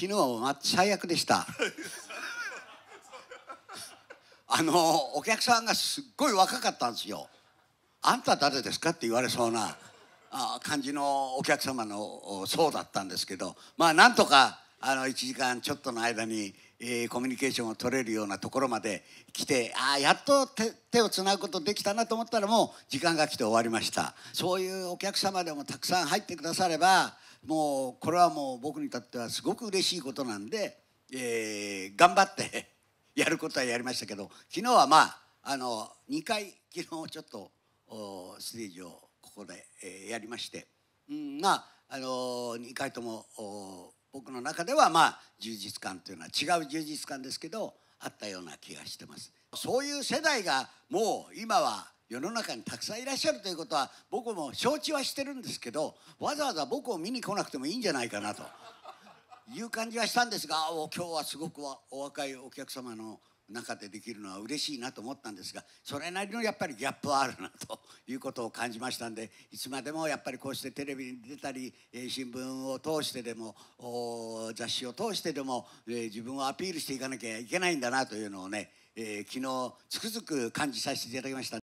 昨日は最悪でした あのお客さんがすっごい若かったんですよ「あんた誰ですか?」って言われそうな感じのお客様のそうだったんですけどまあなんとかあの1時間ちょっとの間にえー、コミュニケーションを取れるようなところまで来てああやっと手をつなぐことできたなと思ったらもう時間が来て終わりましたそういうお客様でもたくさん入ってくださればもうこれはもう僕にとってはすごく嬉しいことなんで、えー、頑張って やることはやりましたけど昨日はまああの2回昨日ちょっとステージをここで、えー、やりまして、うん、まああのー、2回とも僕の中ではまあ充実感というのは違う充実感ですけどあったような気がしてますそういう世代がもう今は世の中にたくさんいらっしゃるということは僕も承知はしてるんですけどわざわざ僕を見に来なくてもいいんじゃないかなという感じはしたんですが今日はすごくお若いお客様の中でできるのは嬉しいなと思ったんですがそれなりのやっぱりギャップはあるなということを感じましたんでいつまでもやっぱりこうしてテレビに出たり新聞を通してでも雑誌を通してでも自分をアピールしていかなきゃいけないんだなというのをね昨日つくづく感じさせていただきました。